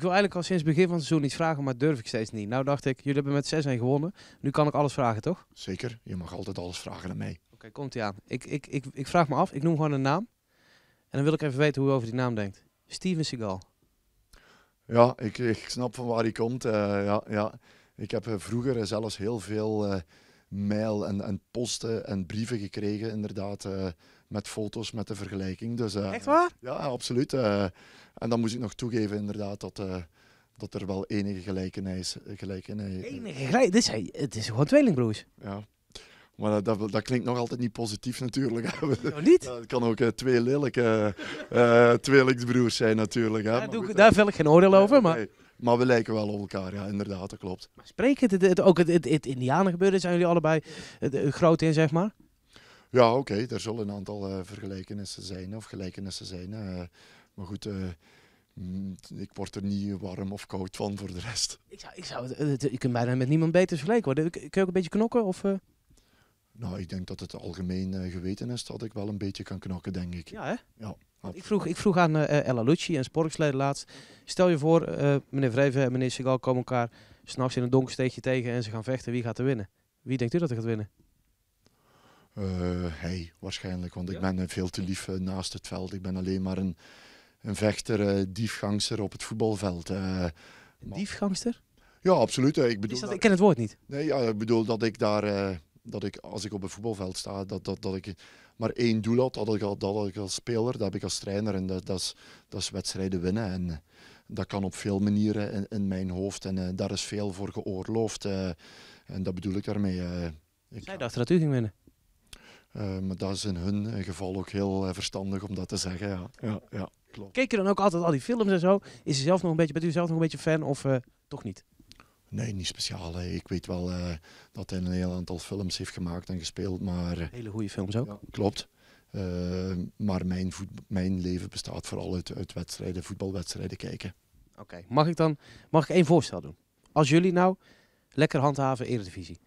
ik wil eigenlijk al sinds begin van het seizoen iets vragen, maar durf ik steeds niet. Nou dacht ik, jullie hebben met 6-1 gewonnen. Nu kan ik alles vragen, toch? Zeker, je mag altijd alles vragen aan mij. Oké, komt ie aan. Ik, ik, ik, ik vraag me af, ik noem gewoon een naam. En dan wil ik even weten hoe u over die naam denkt. Steven Seagal. Ja, ik, ik snap van waar hij komt. Eh, ja, ja. Ik heb eh, vroeger zelfs heel veel... Eh, mail en, en posten en brieven gekregen, inderdaad, eh, met foto's, met de vergelijking. Dus, uh, Echt waar? Ja, absoluut. Eh. en dan moest ik nog toegeven, inderdaad, dat, dat er wel enige gelijkenis... gelijkenis enige gelijkenis? Het is gewoon tweelingbroers. Ja. Maar dat, dat, klinkt nog altijd niet positief natuurlijk. Nou niet? Dat kan ook twee lelijke uh, tweelingsbroers zijn natuurlijk. Hè. doe, daar vul ik geen oordeel over, maar... Maar we lijken wel op elkaar, ja, inderdaad, dat klopt. spreek het, ook het, het, het Indianengebeuren, zijn jullie allebei groot in, zeg maar? Ja, oké, er zullen een aantal uh, vergelijkenissen zijn, of gelijkenissen zijn. Eh, maar goed, eh, mm, ik word er niet warm of koud van voor de rest. Ik zou, ik zou, ik kan bijna met niemand beter vergelijken worden. Kun je ook een beetje knokken? Of, Nou, ik denk dat het algemeen geweten is dat ik wel een beetje kan knokken, denk ik. Ja, hè? Ja. Ik vroeg, ik vroeg aan eh, eh, Ella Lucci, een sporksleden laatst. Stel je voor, eh, meneer Vreven en meneer Segal komen elkaar s'nachts in een donker steegje tegen en ze gaan vechten. Wie gaat er winnen? Wie denkt u dat er gaat winnen? Uh, hij waarschijnlijk, want ik ben veel te lief naast het veld. Ik ben alleen maar een, een vechter, diefgangster op het voetbalveld. een diefgangster? Ja, absoluut. Ik, bedoel ik ken het woord niet. Nee, ik bedoel dat ik daar dat ik als ik op het voetbalveld sta, dat, dat, dat ik maar één doel had, dat had ik, dat ik als speler, dat heb ik als trainer. En dat, dat, is, dat is wedstrijden winnen. En dat kan op veel manieren in, in mijn hoofd. En eh, daar is veel voor geoorloofd. Eh, en dat bedoel ik daarmee. Uh, ik, Zij dachten dat u ging winnen. maar dat is in hun geval ook heel verstandig om dat te zeggen. Ja. Ja, ja, klopt. Keek je dan ook altijd al die films en zo? Is je zelf nog een beetje, bent u zelf nog een beetje fan of toch niet? Nee, niet speciaal. Hè. Ik weet wel eh, dat hij een heel aantal films heeft gemaakt en gespeeld. Maar, eh, Hele goede films ook. klopt. Eh, maar mijn, mijn, leven bestaat vooral uit, uit wedstrijden, voetbalwedstrijden kijken. Oké, mag ik dan mag ik één voorstel doen? Als jullie nou lekker handhaven Eredivisie,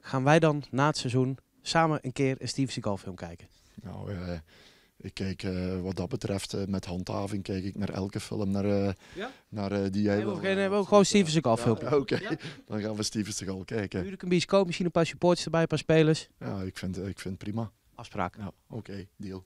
gaan wij dan na het seizoen samen een keer een Steven Seagal film kijken? Nou, ik kijk eh, wat dat betreft eh, met handhaving kijk ik naar elke film naar, eh, naar, die jij nee, wil. We gaan gewoon Steven Seagal filmen. Oké, dan gaan we Steven Seagal kijken. Natuurlijk een bioscoop, misschien een paar supporters erbij, een paar spelers. Ja, ik vind, ik vind prima. Afspraak. Ja, Oké, deal.